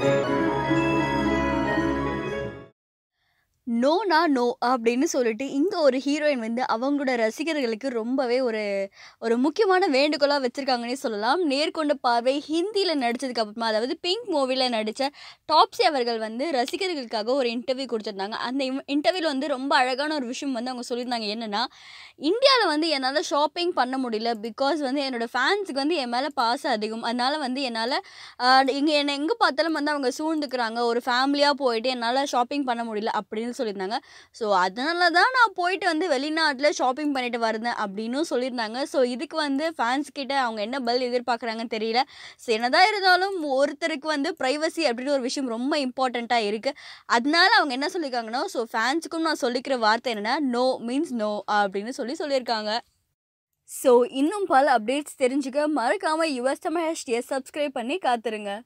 Thank you. No நா no அப்படின்னு சொல்லிட்டு இங்கே ஒரு ஹீரோயின் வந்து அவங்களோட ரசிகர்களுக்கு ரொம்பவே ஒரு ஒரு முக்கியமான வேண்டுகோளாக வச்சுருக்காங்கன்னே சொல்லலாம் நேர்கொண்ட பார்வை ஹிந்தியில் நடித்ததுக்கு அப்புறமா அதாவது பிங்க் மூவியில் நடித்த டாப்ஸி அவர்கள் வந்து ரசிகர்களுக்காக ஒரு இன்டர்வியூ கொடுத்துருந்தாங்க அந்த இன்டர்வியூவில் வந்து ரொம்ப அழகான ஒரு விஷயம் வந்து அவங்க சொல்லியிருந்தாங்க என்னென்னா இந்தியாவில் வந்து என்னால் ஷாப்பிங் பண்ண முடியல பிகாஸ் வந்து என்னோடய ஃபேன்ஸுக்கு வந்து என் மேலே பாச அதிகம் அதனால் வந்து என்னால் இங்கே என்னை எங்கே பார்த்தாலும் வந்து அவங்க சூழ்ந்துக்கிறாங்க ஒரு ஃபேமிலியாக போயிட்டு என்னால் ஷாப்பிங் பண்ண முடியல அப்படின்னு சொல்லியிருந்தாங்க ஸோ அதனால தான் நான் போயிட்டு வந்து வெளிநாட்டில் ஷாப்பிங் பண்ணிட்டு வரேன் அப்படின்னு சொல்லியிருந்தாங்க ஸோ இதுக்கு வந்து ஃபேன்ஸ் கிட்ட அவங்க என்ன பதில் எதிர்பார்க்குறாங்கன்னு தெரியல ஸோ என்னதான் இருந்தாலும் ஒருத்தருக்கு வந்து ப்ரைவசி அப்படின்னு ஒரு விஷயம் ரொம்ப இம்பார்ட்டண்ட்டாக இருக்குது அதனால அவங்க என்ன சொல்லியிருக்காங்கன்னா ஸோ ஃபேன்ஸுக்கும் நான் சொல்லிக்கிற வார்த்தை என்னென்னா நோ மீன்ஸ் நோ அப்படின்னு சொல்லி சொல்லியிருக்காங்க ஸோ இன்னும் பல அப்டேட்ஸ் தெரிஞ்சுக்க மறக்காமல் யுஎஸ் தமிழ் சப்ஸ்கிரைப் பண்ணி காத்துருங்க